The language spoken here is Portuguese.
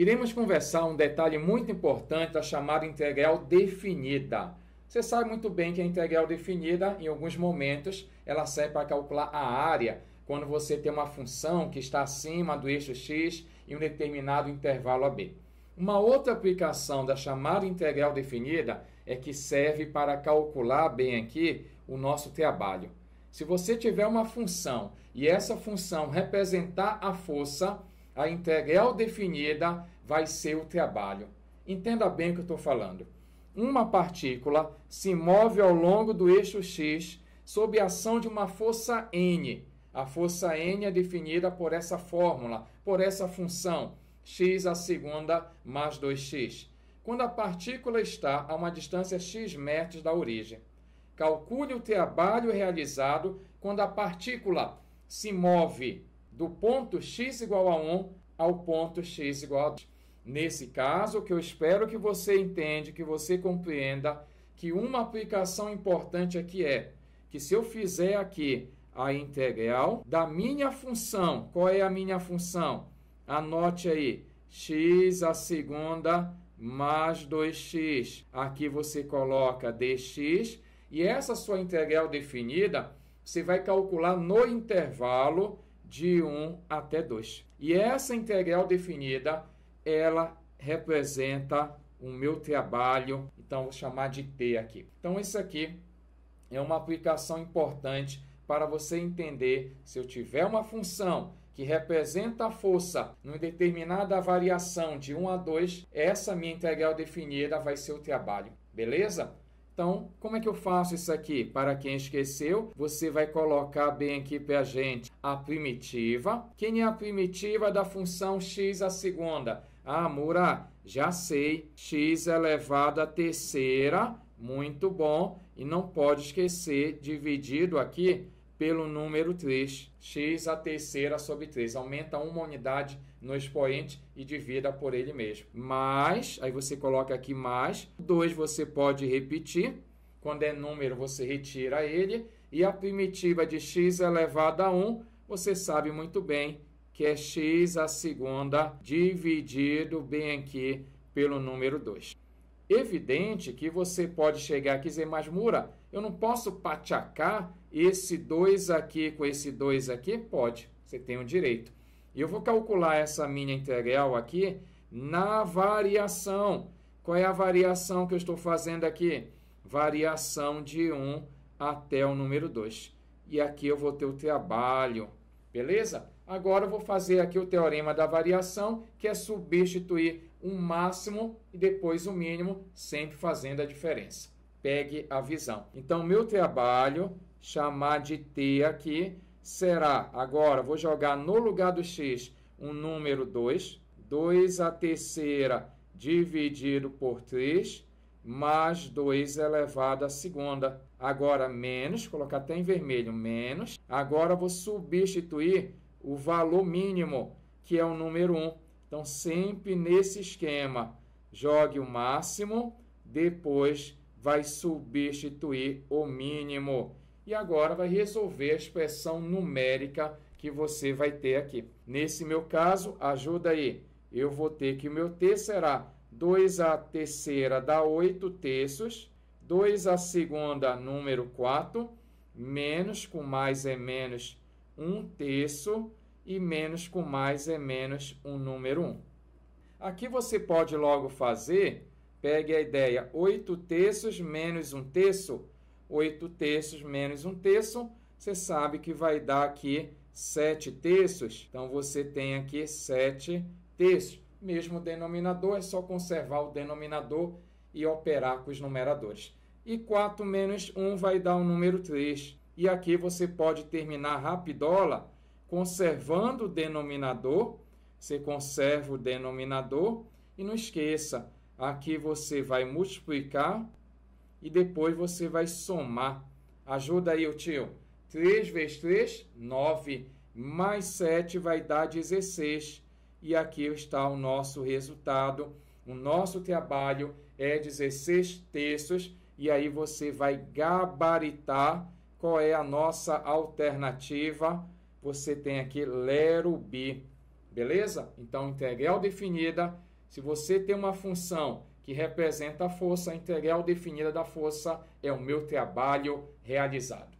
iremos conversar um detalhe muito importante da chamada integral definida. Você sabe muito bem que a integral definida, em alguns momentos, ela serve para calcular a área quando você tem uma função que está acima do eixo x em um determinado intervalo AB. Uma outra aplicação da chamada integral definida é que serve para calcular bem aqui o nosso trabalho. Se você tiver uma função e essa função representar a força, a integral é definida vai ser o trabalho. Entenda bem o que eu estou falando. Uma partícula se move ao longo do eixo x sob a ação de uma força n. A força n é definida por essa fórmula, por essa função x a segunda mais 2x. Quando a partícula está a uma distância x metros da origem, calcule o trabalho realizado quando a partícula se move do ponto x igual a 1 ao ponto x igual a 2. Nesse caso, que eu espero que você entenda, que você compreenda, que uma aplicação importante aqui é que se eu fizer aqui a integral da minha função, qual é a minha função? Anote aí, x a segunda mais 2x. Aqui você coloca dx e essa sua integral definida, você vai calcular no intervalo de 1 até 2. E essa integral definida, ela representa o meu trabalho, então vou chamar de T aqui. Então isso aqui é uma aplicação importante para você entender se eu tiver uma função que representa a força em determinada variação de 1 a 2, essa minha integral definida vai ser o trabalho, beleza? Então, como é que eu faço isso aqui? Para quem esqueceu, você vai colocar bem aqui para a gente a primitiva. Quem é a primitiva da função x à segunda? Ah, Mura, já sei. x elevado à terceira, muito bom. E não pode esquecer, dividido aqui pelo número 3, x a terceira sobre 3. Aumenta uma unidade no expoente e divida por ele mesmo. Mais, aí você coloca aqui mais, 2 você pode repetir, quando é número você retira ele, e a primitiva de x elevado a 1, você sabe muito bem que é x a segunda dividido bem aqui pelo número 2. Evidente que você pode chegar aqui e dizer, mas Mura, eu não posso pachacar esse 2 aqui com esse 2 aqui? Pode, você tem o um direito. E eu vou calcular essa minha integral aqui na variação. Qual é a variação que eu estou fazendo aqui? Variação de 1 até o número 2. E aqui eu vou ter o trabalho, beleza? Agora eu vou fazer aqui o teorema da variação, que é substituir um máximo e depois o um mínimo, sempre fazendo a diferença. Pegue a visão. Então, meu trabalho, chamar de T aqui, será agora, vou jogar no lugar do X um número 2, 2 a terceira dividido por 3, mais 2 elevado à segunda. Agora, menos, colocar até em vermelho, menos. Agora, vou substituir o valor mínimo, que é o número 1. Um. Então, sempre nesse esquema, jogue o máximo, depois vai substituir o mínimo. E agora vai resolver a expressão numérica que você vai ter aqui. Nesse meu caso, ajuda aí. Eu vou ter que o meu t será 2 a terceira dá 8 terços, 2 a segunda número 4, menos com mais é menos 1 terço, e menos com mais é menos um número 1. Aqui você pode logo fazer, pegue a ideia 8 terços menos 1 terço. 8 terços menos 1 terço, você sabe que vai dar aqui 7 terços. Então você tem aqui 7 terços. Mesmo denominador, é só conservar o denominador e operar com os numeradores. E 4 menos 1 vai dar o número 3. E aqui você pode terminar rapidola conservando o denominador, você conserva o denominador e não esqueça, aqui você vai multiplicar e depois você vai somar. Ajuda aí o tio. 3 vezes 3, 9, mais 7 vai dar 16. E aqui está o nosso resultado. O nosso trabalho é 16 terços e aí você vai gabaritar qual é a nossa alternativa você tem aqui lero b, beleza? Então, integral é definida, se você tem uma função que representa a força, a integral é definida da força é o meu trabalho realizado.